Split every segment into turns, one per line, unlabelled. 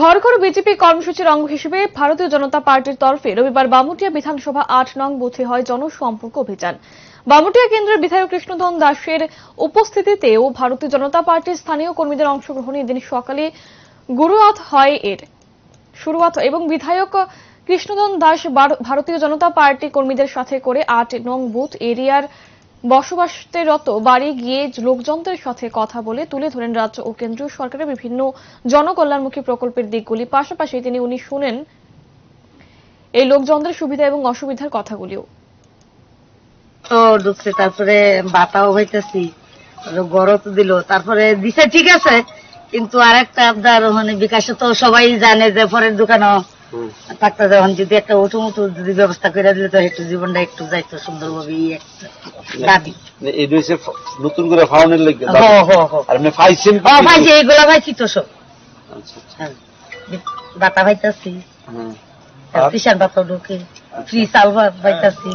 ঘর ঘর বিজেপি কর্মসূচির অঙ্গ হিসেবে ভারতীয় জনতা পার্টির তরফে রবিবার বামুটিয়া বিধানসভা আট নং বুথে হয় জনসম্পর্ক অভিযান বামুটিয়া কেন্দ্রের বিধায়ক কৃষ্ণধন দাসের উপস্থিতিতেও ভারতীয় জনতা পার্টির স্থানীয় কর্মীদের অংশগ্রহণে এদিন সকালে গুরুয়াত হয় এর শুরুয়াত এবং বিধায়ক কৃষ্ণধন দাস ভারতীয় জনতা পার্টি কর্মীদের সাথে করে আট নং বুথ এরিয়ার বসবাসরত বাড়ি গিয়ে লোকজনদের সাথে কথা বলে তুলে ধরেন রাজ্য ও কেন্দ্রীয় সরকারের বিভিন্ন জনকল্যাণমুখী প্রকল্পের দিকগুলি পাশাপাশি তিনি উনি শুনেন এই লোকজনদের সুবিধা এবং অসুবিধার কথাগুলিও
তারপরে বাতাও হইতেছি গরত দিল তারপরে দিছে ঠিক আছে কিন্তু আর একটা আপনার মানে বিকাশে তো সবাই জানে যে পরের দোকানও থাকতে যখন যদি একটা উঁচু উঁচু যদি ব্যবস্থা করে দিলে তো একটু জীবনটা একটু যাইতো সুন্দরভাবে
এই দুইছে নতুন করে ফাউনের লাগে হ্যাঁ, হ্যাঁ, হ্যাঁ। আর মানে ফাইছেন ও
এইগুলা ফাইছি তো সব আচ্ছা, আচ্ছা। বাতা ফাইতাছি কিষান বাতা ঢুকে আচ্ছা। ফ্রি চাল ফাইতাছি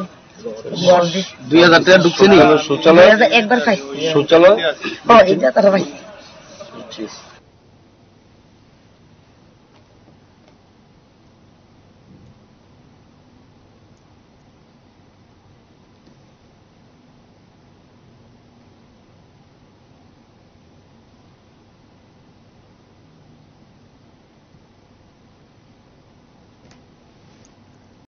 দুই হাজার টাকা ঢুকছে নি শৌচালয় একবার পাইছি শৌচালয় ও এটা তারা পাইছি